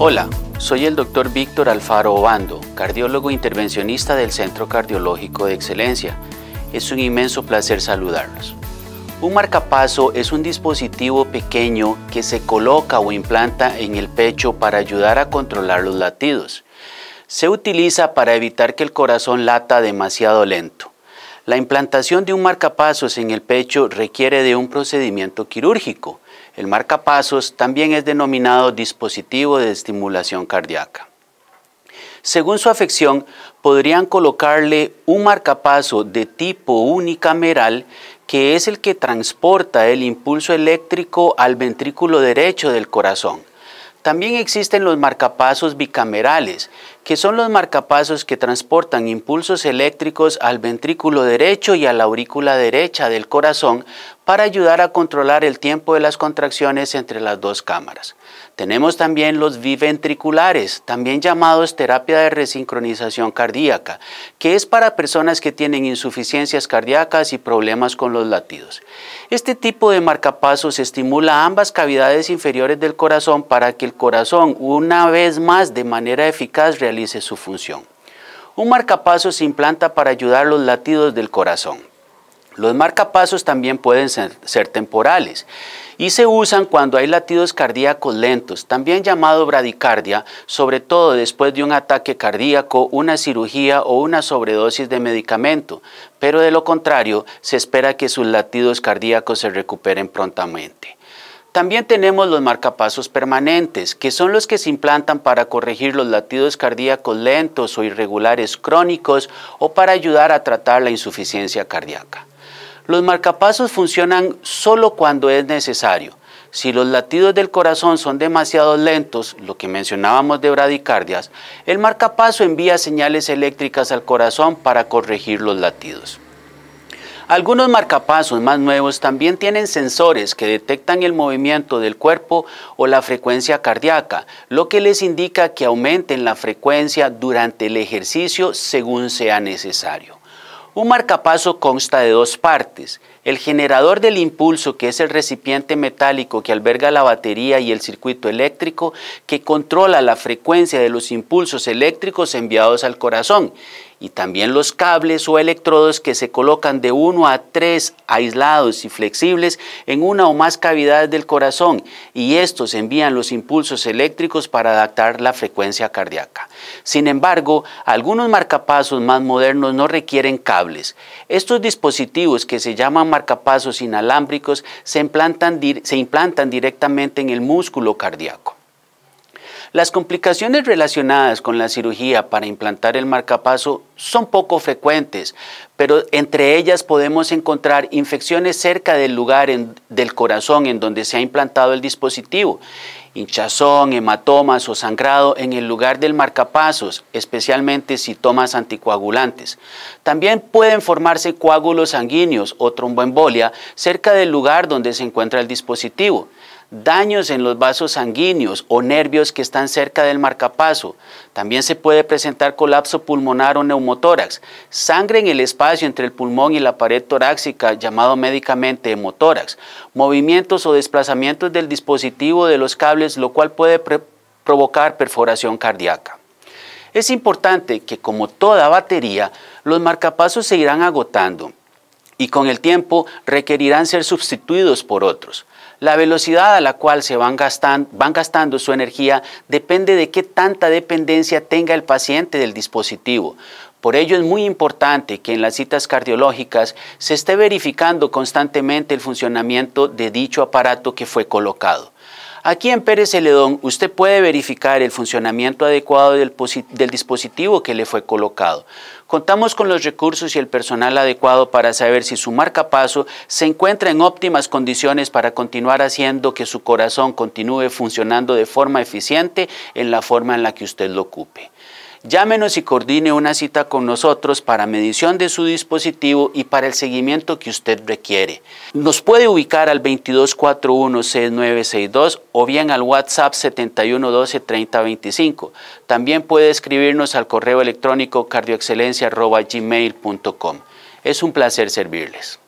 Hola, soy el doctor Víctor Alfaro Obando, cardiólogo intervencionista del Centro Cardiológico de Excelencia. Es un inmenso placer saludarlos. Un marcapaso es un dispositivo pequeño que se coloca o implanta en el pecho para ayudar a controlar los latidos. Se utiliza para evitar que el corazón lata demasiado lento. La implantación de un marcapasos en el pecho requiere de un procedimiento quirúrgico el marcapasos también es denominado dispositivo de estimulación cardíaca. Según su afección, podrían colocarle un marcapaso de tipo unicameral que es el que transporta el impulso eléctrico al ventrículo derecho del corazón. También existen los marcapasos bicamerales, que son los marcapasos que transportan impulsos eléctricos al ventrículo derecho y a la aurícula derecha del corazón para ayudar a controlar el tiempo de las contracciones entre las dos cámaras. Tenemos también los biventriculares, también llamados terapia de resincronización cardíaca, que es para personas que tienen insuficiencias cardíacas y problemas con los latidos. Este tipo de marcapasos estimula ambas cavidades inferiores del corazón para que el corazón una vez más de manera eficaz realice su función. Un marcapaso se implanta para ayudar los latidos del corazón. Los marcapasos también pueden ser, temporales y se usan cuando hay latidos cardíacos lentos, también llamado bradicardia, sobre todo después de un ataque cardíaco, una cirugía o una sobredosis de medicamento, pero de lo contrario se espera que sus latidos cardíacos se recuperen prontamente. También tenemos los marcapasos permanentes, que son los que se implantan para corregir los latidos cardíacos lentos o irregulares crónicos o para ayudar a tratar la insuficiencia cardíaca. Los marcapasos funcionan solo cuando es necesario. Si los latidos del corazón son demasiado lentos, lo que mencionábamos de bradicardias, el marcapaso envía señales eléctricas al corazón para corregir los latidos. Algunos marcapasos más nuevos también tienen sensores que detectan el movimiento del cuerpo o la frecuencia cardíaca, lo que les indica que aumenten la frecuencia durante el ejercicio según sea necesario. Un marcapaso consta de dos partes, el generador del impulso, que es el recipiente metálico que alberga la batería y el circuito eléctrico, que controla la frecuencia de los impulsos eléctricos enviados al corazón, y también los cables o electrodos que se colocan de uno a tres aislados y flexibles en una o más cavidades del corazón y estos envían los impulsos eléctricos para adaptar la frecuencia cardíaca. Sin embargo, algunos marcapasos más modernos no requieren cables. Estos dispositivos que se llaman marcapasos inalámbricos se implantan, se implantan directamente en el músculo cardíaco. Las complicaciones relacionadas con la cirugía para implantar el marcapaso son poco frecuentes, pero entre ellas podemos encontrar infecciones cerca del lugar del corazón en donde se ha implantado el dispositivo, hinchazón, hematomas o sangrado en el lugar del marcapasos, especialmente si tomas anticoagulantes. También pueden formarse coágulos sanguíneos o tromboembolia cerca del lugar donde se encuentra el dispositivo daños en los vasos sanguíneos o nervios que están cerca del marcapaso. También se puede presentar colapso pulmonar o neumotórax, sangre en el espacio entre el pulmón y la pared torácica, llamado médicamente hemotórax, movimientos o desplazamientos del dispositivo de los cables, lo cual puede provocar perforación cardíaca. Es importante que, como toda batería, los marcapasos se irán agotando y con el tiempo requerirán ser sustituidos por otros. La velocidad a la cual se van, van gastando su energía depende de qué tanta dependencia tenga el paciente del dispositivo. Por ello es muy importante que en las citas cardiológicas se esté verificando constantemente el funcionamiento de dicho aparato que fue colocado. Aquí en Pérez Celedón usted puede verificar el funcionamiento adecuado del, dispositivo que le fue colocado. Contamos con los recursos y el personal adecuado para saber si su marcapaso se encuentra en óptimas condiciones para continuar haciendo que su corazón continúe funcionando de forma eficiente en la forma en la que usted lo ocupe. Llámenos y coordine una cita con nosotros para medición de su dispositivo y para el seguimiento que usted requiere. Nos puede ubicar al 2241-6962 o bien al WhatsApp 7112-3025. También puede escribirnos al correo electrónico cardioexcelencia.gmail.com. Es un placer servirles.